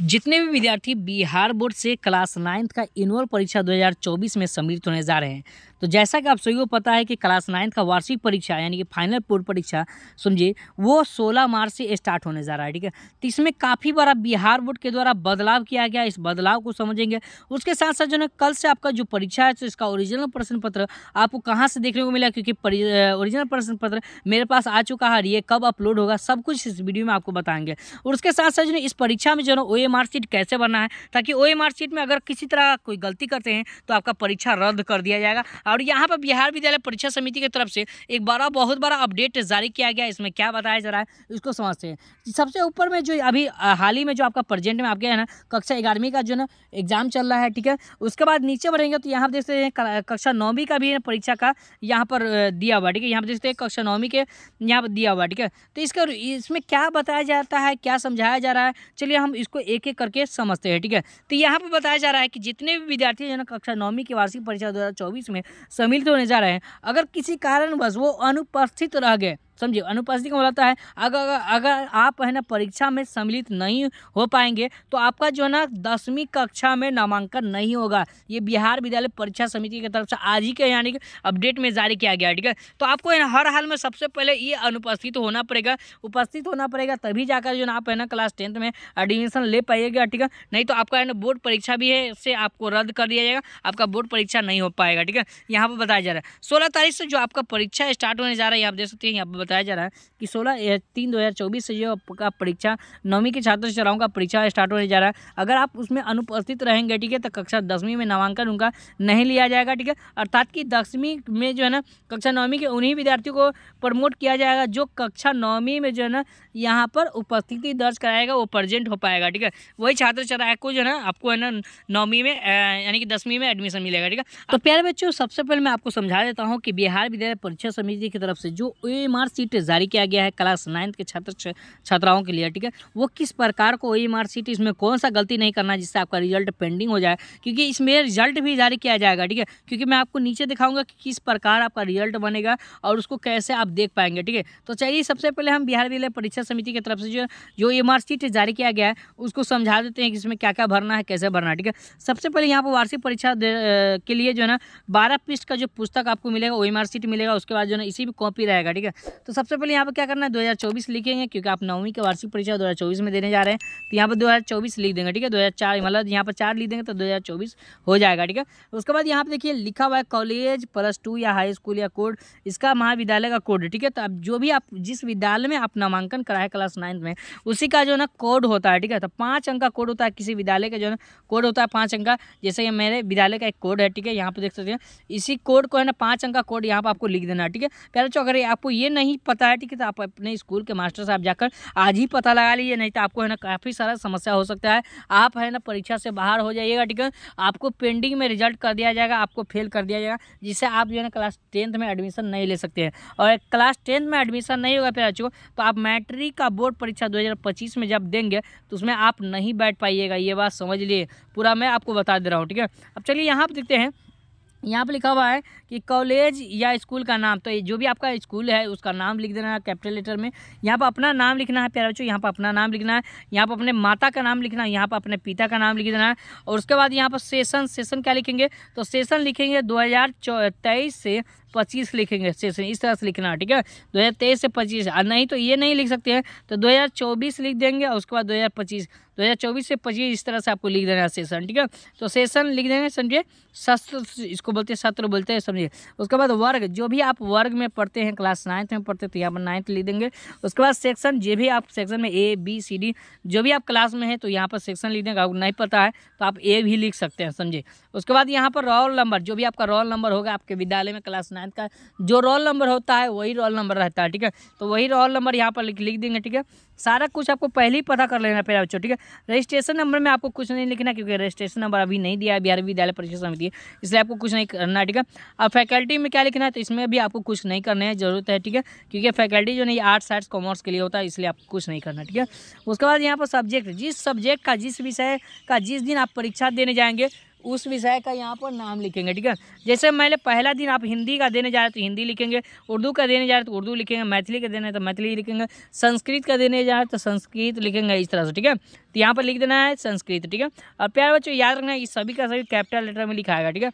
जितने भी विद्यार्थी बिहार बोर्ड से क्लास नाइन्थ का एनुअल परीक्षा 2024 में सम्मिलित होने जा रहे हैं तो जैसा कि आप सभी को पता है कि क्लास नाइन्थ का वार्षिक परीक्षा यानी कि फाइनल पूर्व परीक्षा समझिए वो 16 मार्च से स्टार्ट होने जा रहा है ठीक है तो इसमें काफ़ी बड़ा बिहार बोर्ड के द्वारा बदलाव किया गया इस बदलाव को समझेंगे उसके साथ साथ जो है कल से आपका जो परीक्षा है तो इसका ओरिजिनल प्रश्न पत्र आपको कहाँ से देखने को मिला क्योंकि ओरिजिनल प्रश्न पत्र मेरे पास आ चुका है ये कब अपलोड होगा सब कुछ इस वीडियो में आपको बताएंगे और उसके साथ साथ जो इस परीक्षा में जो है ओ एम आर सीट कैसे बनना है ताकि ओ एम आर सीट में अगर किसी तरह कोई गलती करते हैं तो आपका परीक्षा रद्द कर दिया जाएगा और यहाँ पर बिहार विद्यालय परीक्षा समिति की तरफ से एक बड़ा बहुत बड़ा अपडेट जारी किया गया इसमें क्या बताया जा रहा है इसको समझते हैं सबसे ऊपर में जो अभी हाल ही में जो आपका प्रेजेंट में आपके है ना कक्षा ग्यारहवीं का जो ना एग्जाम चल रहा है ठीक है उसके बाद नीचे बढ़ेंगे तो यहाँ पर देख सकते हैं कक्षा नौवीं का भी परीक्षा का यहाँ पर दिया हुआ ठीक है यहाँ पर देख सकते हैं कक्षा नौवीं के यहाँ पर दिया हुआ ठीक है तो इसका इसमें क्या बताया जाता है क्या समझाया जा रहा है चलिए हम इसको एक एक करके समझते हैं ठीक है तो यहाँ पर बताया जा रहा है कि जितने भी विद्यार्थी जो कक्षा नौवीं की वार्षिक परीक्षा दो में सम्मिलित तो होने जा रहे हैं अगर किसी कारणवश वो अनुपस्थित रह गए समझिए अनुपस्थिति का बोलाता है अगर अगर आप है ना परीक्षा में सम्मिलित नहीं हो पाएंगे तो आपका जो है ना दसवीं कक्षा में नामांकन नहीं होगा ये बिहार विद्यालय परीक्षा समिति की तरफ से आज ही के यानी कि अपडेट में जारी किया गया ठीक है तो आपको है ना हर हाल में सबसे पहले ये अनुपस्थित होना पड़ेगा उपस्थित होना पड़ेगा तभी जाकर जो ना आप है ना क्लास टेंथ में एडमिशन ले पाइएगा ठीक है नहीं तो आपका है ना बोर्ड परीक्षा भी है इससे आपको रद्द कर दिया जाएगा आपका बोर्ड परीक्षा नहीं हो पाएगा ठीक है यहाँ पर बताया जा रहा है सोलह तारीख से जो आपका परीक्षा स्टार्ट होने जा रहा है आप देख सकते हैं यहाँ पर बताया जा रहा है कि सोलह तीन दो हज़ार चौबीस से जो आपका परीक्षा नौवीं के छात्र छात्राओं का परीक्षा स्टार्ट होने जा रहा है अगर आप उसमें अनुपस्थित रहेंगे ठीक है तो कक्षा दसवीं में नामांकन उनका नहीं लिया जाएगा ठीक है अर्थात कि दसवीं में जो है ना कक्षा नौवीं के उन्हीं विद्यार्थियों को प्रमोट किया जाएगा जो कक्षा नौवीं में जो है ना यहाँ पर उपस्थिति दर्ज कराएगा वो प्रजेंट हो पाएगा ठीक है वही छात्र छात्राएँ को जो है ना आपको है ना नौवीं में यानी कि दसवीं में एडमिशन मिलेगा ठीक है तो प्यारे बच्चों सबसे पहले मैं आपको समझा देता हूँ कि बिहार विद्यालय परीक्षा समिति की तरफ से जो ए मार्कशीट जारी किया गया है क्लास नाइन्थ के छात्र छात्राओं के लिए ठीक है वो किस प्रकार को ई मार्कशीट इसमें कौन सा गलती नहीं करना जिससे आपका रिजल्ट पेंडिंग हो जाए क्योंकि इसमें रिजल्ट भी जारी किया जाएगा ठीक है क्योंकि मैं आपको नीचे दिखाऊंगा कि किस प्रकार आपका रिजल्ट बनेगा और उसको कैसे आप देख पाएंगे ठीक है तो चलिए सबसे पहले हम बिहार विद्यालय परीक्षा समिति की तरफ से जो जो ई मार्कशीट जारी किया गया है उसको समझा देते हैं कि इसमें क्या क्या भरना है कैसे भरना है ठीक है सबसे पहले यहाँ पर वार्षिक परीक्षा के लिए जो है ना बारह पृष्ठ का जो पुस्तक आपको मिलेगा वही मार्कशीट मिलेगा उसके बाद जो है इसी भी कॉपी रहेगा ठीक है तो सबसे पहले यहाँ पर क्या करना है चौबीस लिखेंगे क्योंकि आप नौवीं की वार्षिक परीक्षा चौबीस में देने जा रहे हैं तो यहाँ पर चौबीस लिख देंगे ठीक है चार मतलब यहाँ पर चार लिख देंगे तो चौबीस हो जाएगा ठीक है उसके बाद यहाँ पर देखिए लिखा हुआ है कॉलेज प्लस टू या हाई स्कूल या कोड इसका महाविद्यालय का कोड ठीक है तो अब जो भी आप जिस विद्यालय में आप नामांकन कराए क्लास नाइन्थ में उसी का जो ना कोड होता है ठीक है तो पाँच अंक का कोड होता है किसी विद्यालय का जो ना कोड होता है पाँच अंक का जैसे ये मेरे विद्यालय का एक कोड है ठीक है यहाँ पर देख सकते हैं इसी कोड को है ना पाँच अंक का कोड यहाँ पर आपको लिख देना ठीक है पहले चौक अगर आपको ये नहीं नहीं पता है ठीक है तो आप अपने स्कूल के मास्टर साहब जाकर आज ही पता लगा लीजिए नहीं तो आपको है ना काफ़ी सारा समस्या हो सकता है आप है ना परीक्षा से बाहर हो जाइएगा ठीक है आपको पेंडिंग में रिजल्ट कर दिया जाएगा आपको फेल कर दिया जाएगा जिससे आप जो है ना क्लास टेंथ में एडमिशन नहीं ले सकते हैं और क्लास टेंथ में एडमिशन नहीं होगा फिर बच्चों तो आप मैट्रिक का बोर्ड परीक्षा दो में जब देंगे तो उसमें आप नहीं बैठ पाइएगा ये बात समझ लिए पूरा मैं आपको बता दे रहा हूँ ठीक है अब चलिए यहाँ पर देखते हैं यहाँ पे लिखा हुआ है कि कॉलेज या स्कूल का नाम तो जो भी आपका स्कूल है उसका नाम लिख देना है कैपिटल लेटर में यहाँ पर अपना नाम लिखना है प्यारे बच्चों यहाँ पर अपना नाम लिखना है यहाँ पर अपने माता का नाम लिखना है यहाँ पर अपने पिता का नाम लिख देना है और उसके बाद यहाँ पर सेशन सेशन क्या लिखेंगे तो सेशन लिखेंगे दो से पच्चीस लिखेंगे सेशन इस तरह से लिखना है ठीक है दो हज़ार तेईस से पच्चीस नहीं तो ये नहीं लिख सकते हैं तो दो हज़ार चौबीस लिख देंगे और उसके बाद दो हज़ार हजार पच्चीस दो चौबीस से पच्चीस इस तरह से आपको लिख देना है सेशन ठीक है तो सेशन लिख देंगे समझिए शस्त्र इसको बोलते हैं सत्र बोलते हैं समझिए उसके बाद वर्ग जो भी आप वर्ग में पढ़ते हैं क्लास नाइन्थ में पढ़ते हैं तो यहाँ पर नाइन्थ लिख देंगे उसके बाद सेक्शन जो भी आप सेक्शन में ए बी सी डी जो भी आप क्लास में हैं तो यहाँ पर सेक्शन लिख देंगे अगर नहीं पता है तो आप ए भी लिख सकते हैं समझिए उसके बाद यहाँ पर रोल नंबर जो भी आपका रोल नंबर होगा आपके विद्यालय में क्लास नाइन नाइन का जो रोल नंबर होता है वही रोल नंबर रहता है ठीक है तो वही रोल नंबर यहाँ पर लिख लिख देंगे ठीक है सारा कुछ आपको पहले ही पता कर लेना पहले बच्चों ठीक है रजिस्ट्रेशन नंबर में आपको कुछ नहीं लिखना क्योंकि रजिस्ट्रेशन नंबर अभी नहीं दिया बिहार विद्यालय परीक्षा समिति इसलिए आपको कुछ नहीं करना है ठीक है अब फैकल्टी में क्या लिखना है तो इसमें भी आपको कुछ नहीं करने की जरूरत है ठीक है क्योंकि फैकल्टी जो नहीं आर्ट्स साइंस कॉमर्स के लिए होता है इसलिए आपको कुछ नहीं करना ठीक है उसके बाद यहाँ पर सब्जेक्ट जिस सब्जेक्ट का जिस विषय का जिस दिन आप परीक्षा देने जाएंगे उस विषय का यहाँ पर नाम लिखेंगे ठीक है जैसे मैंने पहला दिन आप हिंदी का देने जा रहे तो हिंदी लिखेंगे उर्दू का देने जा रहे तो उर्दू लिखेंगे मैथिली का देना है तो मैथिली लिखेंगे संस्कृत का देने जा रहे तो संस्कृत लिखेंगे इस तरह से ठीक है तो यहाँ पर लिख देना है संस्कृत ठीक है और प्यार बच्चों याद रखना है सभी का सभी कैपिटल लेटर में लिखा है ठीक है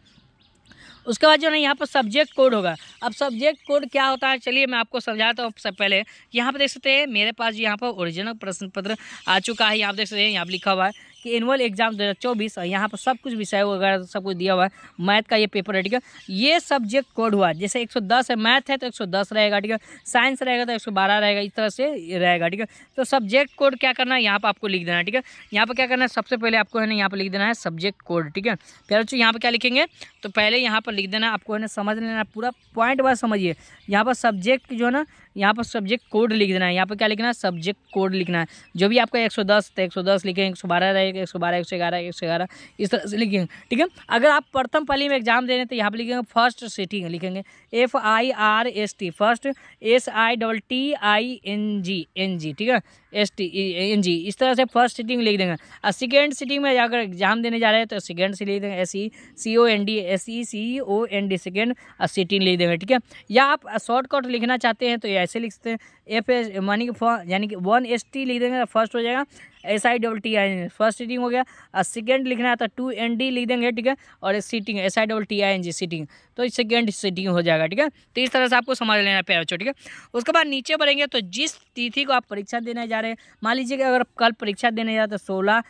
उसके बाद जो है यहाँ पर सब्जेक्ट कोड होगा अब सब्जेक्ट कोड क्या होता है चलिए मैं आपको समझाता हूँ सबसे पहले यहाँ पर देख सकते हैं मेरे पास यहाँ पर ओरिजिनल प्रश्न पत्र आ चुका है यहाँ पर देख सकते हैं यहाँ पर लिखा हुआ है कि एनुअल एग्जाम दो हज़ार चौबीस यहाँ पर सब कुछ विषय वगैरह सब कुछ दिया हुआ है मैथ का ये पेपर है ठीक है ये सब्जेक्ट कोड हुआ जैसे एक सौ दस है मैथ है तो एक सौ दस रहेगा ठीक है साइंस रहेगा तो एक सौ बारह रहेगा इस तरह से रहेगा ठीक है तो सब्जेक्ट कोड क्या करना है यहाँ पर आपको लिख देना है ठीक है यहाँ पर क्या करना है सबसे पहले आपको है ना यहाँ पर लिख देना है सब्जेक्ट कोड ठीक है प्यारे तो यहाँ पर क्या लिखेंगे तो पहले यहाँ पर लिख देना आपको है ना समझ लेना पूरा पॉइंट वाइज समझिए यहाँ पर सब्जेक्ट जो है ना यहाँ पर सब्जेक्ट कोड लिख देना है यहाँ पर क्या लिखना है सब्जेक्ट कोड लिखना है जो भी आपका एक सौ दस तो एक सौ दस लिखें एक सौ बारह रहेगा एक सौ बारह एक सौ ग्यारह एक सौ ग्यारह इस तरह से लिखेंगे ठीक है अगर आप प्रथम पाली में एग्जाम दे रहे हैं तो यहाँ पर लिखेंगे फर्स्ट सिटिंग लिखेंगे F I R S T first S I double T I N G N G ठीक है एस टी एन जी इस तरह से फर्स्ट सीटिंग लिख देंगे और सेकेंड सीटिंग में अगर एग्जाम देने जा रहे हैं तो सेकेंड से लिख देंगे S E C O N D S E C O N D second और सीटिंग लिख देंगे ठीक है या आप शॉर्टकट लिखना चाहते हैं तो ऐसे लिख सकते हैं एफ एस मानी कि यानी कि वन एस टी लिख देंगे फर्स्ट तो हो जाएगा S I double T I N G first sitting हो गया और सेकेंड लिखना है तो टू एन डी लिख देंगे ठीक है और sitting S I double T I N G sitting तो सेकेंड सीटिंग हो जाएगा ठीक है तो इस तरह से आपको समझ लेना पे बच्चों ठीक है उसके बाद नीचे बढ़ेंगे तो जिस तिथि को आप परीक्षा देने जा रहे हैं मान लीजिए कि अगर कल परीक्षा देने जा तो सोलह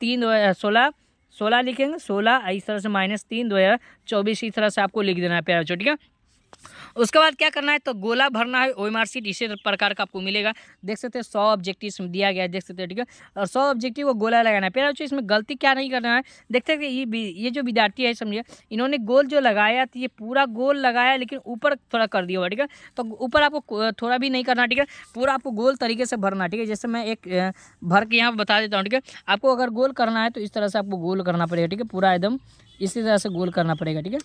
तीन सोलह सोलह लिखेंगे सोलह इस तरह से माइनस तीन दो हज़ार चौबीस इस तरह से आपको लिख देना है प्यार बच्चों ठीक है उसके बाद क्या करना है तो गोला भरना है ओ एम इसी प्रकार का आपको मिलेगा देख सकते हैं सौ ऑब्जेक्टिव इसमें दिया गया है देख सकते हैं ठीक है और सौ ऑब्जेक्टिव को गोला लगाना है पहला इसमें गलती क्या नहीं करना है देख सकते ये ये जो विद्यार्थी है समझिए इन्होंने गोल जो लगाया तो ये पूरा गोल लगाया लेकिन ऊपर थोड़ा कर दिया हुआ ठीक है तो ऊपर आपको थोड़ा भी नहीं करना ठीक है पूरा आपको गोल तरीके से भरना ठीक है जैसे मैं एक भर के यहाँ बता देता हूँ ठीक है आपको अगर गोल करना है तो इस तरह से आपको गोल करना पड़ेगा ठीक है पूरा एकदम इसी तरह से गोल करना पड़ेगा ठीक है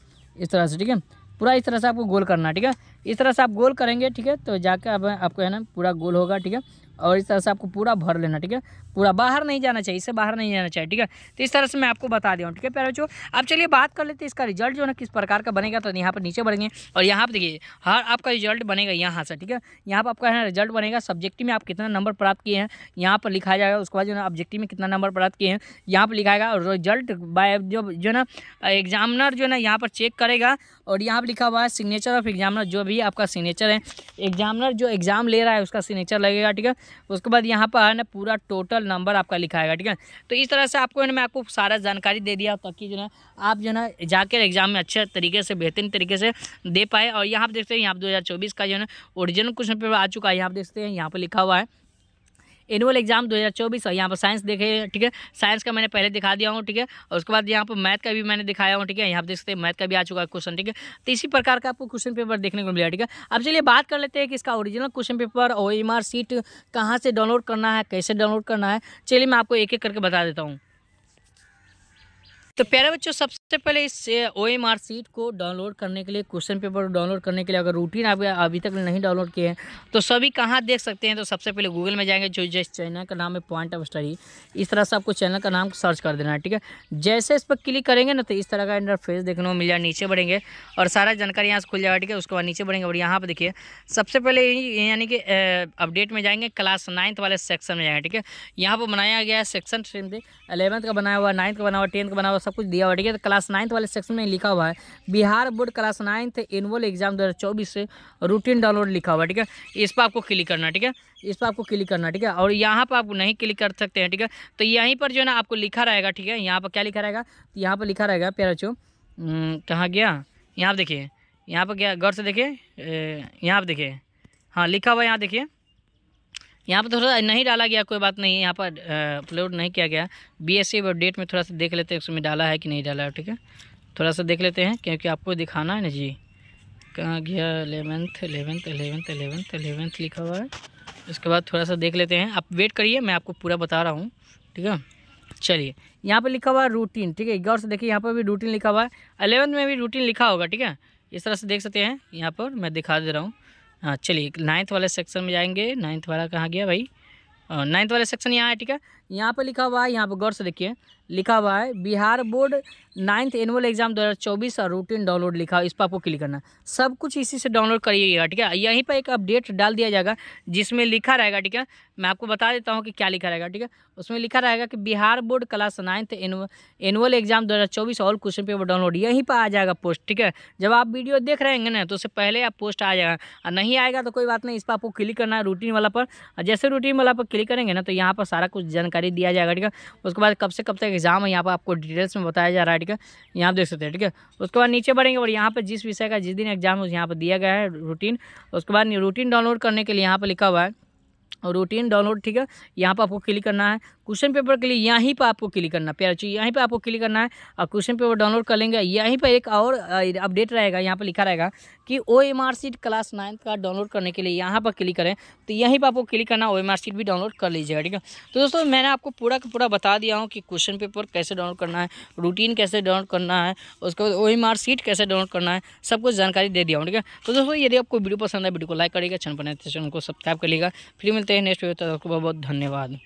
इस तरह से ठीक है पूरा इस तरह से आपको गोल करना है ठीक है इस तरह से आप गोल करेंगे ठीक है तो जाकर अब आपको है ना पूरा गोल होगा ठीक है और इस तरह से आपको पूरा भर लेना ठीक है पूरा बाहर नहीं जाना चाहिए इससे बाहर नहीं जाना चाहिए ठीक है तो इस तरह से मैं आपको बता दिया हूँ ठीक है प्यारे बच्चों अब चलिए बात कर लेते हैं इसका रिजल्ट जो है ना किस प्रकार का बनेगा तो यहाँ पर नीचे बढ़ेंगे और यहाँ पर देखिए हर आपका रिजल्ट बनेगा यहाँ से ठीक है यहाँ पर आपका है रिजल्ट बनेगा सब्जेक्टिव में आप कितना नंबर प्राप्त किए हैं यहाँ पर लिखा जाएगा उसके बाद जो है ऑब्जेक्टिव में कितना नंबर प्राप्त किए हैं यहाँ पर लिखाएगा और रिजल्ट बाय जो जो ना एग्जामिनर जो है ना यहाँ पर चेक करेगा और यहाँ पर लिखा हुआ है सिग्नेचर ऑफ एग्जामिनर जो भी आपका सिग्नेचर है एग्जामिनर जो एग्जाम ले रहा है उसका सिग्नेचर लगेगा ठीक है उसके बाद यहाँ पर है ना पूरा टोटल नंबर आपका लिखाएगा ठीक है तो इस तरह से आपको ना मैं आपको सारा जानकारी दे दिया ताकि जो है आप जो है ना जाकर एग्ज़ाम में अच्छे तरीके से बेहतरीन तरीके से दे पाए और यहाँ पर देखते हैं यहाँ दो का जो है ना ओरिजिनल क्वेश्चन पेपर आ चुका है यहाँ पर देखते हैं यहाँ पर लिखा हुआ है एनुअल एग्जाम 2024 और यहाँ पर साइंस देखे ठीक है साइंस का मैंने पहले दिखा दिया हूँ ठीक है और उसके बाद यहाँ पर मैथ का भी मैंने दिखाया हूँ ठीक है यहाँ पर देख सकते हैं मैथ का भी आ चुका है क्वेश्चन ठीक है तो इसी प्रकार का आपको क्वेश्चन पेपर देखने को मिला ठीक है अब चलिए बात कर लेते हैं कि इसका ओरिजिनल क्वेश्चन पेपर और एम सीट कहाँ से डाउनलोड करना है कैसे डाउनलोड करना है चलिए मैं आपको एक एक करके बता देता हूँ तो प्यारे बच्चों सबसे पहले इस ओ एम आर सीट को डाउनलोड करने के लिए क्वेश्चन पेपर डाउनलोड करने के लिए अगर रूटीन आप अभी तक नहीं डाउनलोड किए हैं तो सभी कहाँ देख सकते हैं तो सबसे पहले गूगल में जाएंगे जो जिस चैनल का नाम है पॉइंट ऑफ स्टडी इस तरह से आपको चैनल का नाम सर्च कर देना है ठीक है जैसे इस पर क्लिक करेंगे ना तो इस तरह का इंटरफेस देखने को मिल जाए नीचे बढ़ेंगे और सारा जानकारी यहाँ से खुल जाएगा ठीक है उसके बाद नीचे बढ़ेंगे और यहाँ पर देखिए सबसे पहले यानी कि अपडेट में जाएंगे क्लास नाइन्थ वाले सेक्शन में जाएंगे ठीक है यहाँ पर बनाया गया है सेक्शन अलेवंथ का बनाया हुआ नाइन्थ का बना हुआ टेंथ का बना हुआ सब कुछ दिया हुआ ठीक है तो क्लास नाइन्थ वाले सेक्शन में लिखा हुआ है Bihar board class ninth annual exam दो हज़ार चौबीस रूटीन डाउनलोड लिखा हुआ है ठीक है इस पर आपको क्लिक करना ठीक है इस पर आपको क्लिक करना ठीक है और यहाँ पर आप नहीं क्लिक कर सकते हैं ठीक है तो यहीं पर जो है ना आपको लिखा रहेगा ठीक है यहाँ पर क्या लिखा रहेगा तो यहाँ पर लिखा रहेगा प्यारा चो कहाँ गया यहाँ पर देखिए यहाँ पर क्या गौर से देखिए यहाँ पर देखिए हाँ लिखा हुआ यहाँ देखिए यहाँ पर थोड़ा सा नहीं डाला गया कोई बात नहीं यहाँ पर अपलोड नहीं किया गया बी एस डेट में थोड़ा सा देख लेते हैं उसमें डाला है कि नहीं डाला है ठीक है थोड़ा सा देख लेते हैं क्योंकि आपको दिखाना है ना जी कहाँ गया eleventh eleventh eleventh eleventh eleventh लिखा हुआ है उसके बाद थोड़ा सा देख लेते हैं आप वेट करिए मैं आपको पूरा बता रहा हूँ ठीक है चलिए यहाँ पर लिखा हुआ है रूटीन ठीक है गौर से देखिए यहाँ पर भी रूटीन लिखा हुआ है अलेवेंथ में भी रूटीन लिखा होगा ठीक है इस तरह से देख सकते हैं यहाँ पर मैं दिखा दे रहा हूँ हाँ चलिए नाइन्थ वाले सेक्शन में जाएंगे नाइन्थ वाला कहाँ गया भाई नाइन्थ वाले सेक्शन यहाँ है ठीक है यहाँ पर लिखा हुआ है यहाँ पर गौर से देखिए लिखा हुआ है Bihar board ninth annual exam 2024 और रूटीन डाउनलोड लिखा हुआ इस पर आपको क्लिक करना सब कुछ इसी से डाउनलोड करिएगा ठीक है यहीं पर एक अपडेट डाल दिया जाएगा जिसमें लिखा रहेगा ठीक है मैं आपको बता देता हूँ कि क्या लिखा रहेगा ठीक है उसमें लिखा रहेगा कि Bihar board class ninth annual exam दो ऑल क्वेश्चन पेपर डाउनलोड यहीं पर आ जाएगा पोस्ट ठीक है जब आप वीडियो देख रहे हैं ना तो उससे पहले आप पोस्ट आ जाएगा और नहीं आएगा तो कोई बात नहीं इस पर आपको क्लिक करना है रूटीन वाला पर जैसे रूटीन वाला पर क्लिक करेंगे ना तो यहाँ पर सारा कुछ जानकारी जानकारी दिया जाएगा ठीक है उसके बाद कब से कब तक एग्जाम है यहाँ पर आपको डिटेल्स में बताया जा रहा है ठीक है यहाँ पर देख सकते हैं ठीक है उसके बाद नीचे बढ़ेंगे और यहाँ पर जिस विषय का जिस दिन एग्जाम है यहाँ पर दिया गया है रूटीन उसके बाद रूटीन डाउनलोड करने के लिए यहाँ पर लिखा हुआ है और रूटीन डाउनलोड ठीक है यहाँ पर आपको क्लिक करना है क्वेश्चन पेपर के लिए यहीं पर आपको क्लिक करना प्यार चाहिए यहीं पर आपको क्लिक करना है और क्वेश्चन पेपर डाउनलोड कर लेंगे यहीं पर एक और अपडेट रहेगा यहाँ पर लिखा रहेगा कि O M R sheet class ninth का डाउनलोड करने के लिए यहाँ पर क्लिक करें तो यहीं पर आपको क्लिक करना ओ एम आर सीट भी डाउनलोड कर लीजिएगा ठीक है तो दोस्तों मैंने आपको पूरा का पूरा बता दिया हूँ कि क्वेश्चन पेपर कैसे डाउनलोड करना है रूटीन कैसे डाउनलोड करना है उसके बाद ओ एम आर सीट कैसे डाउनलोड करना है सब कुछ जानकारी दे दिया हूँ ठीक है तो दोस्तों यदि आपको वीडियो पसंद है वीडियो को लाइक करेगा चैनल पर तो चैनल को सब्सक्राइब कर फिर मिलते हैं नेक्स्ट वीडियो तक तो आपको बहुत बहुत धन्यवाद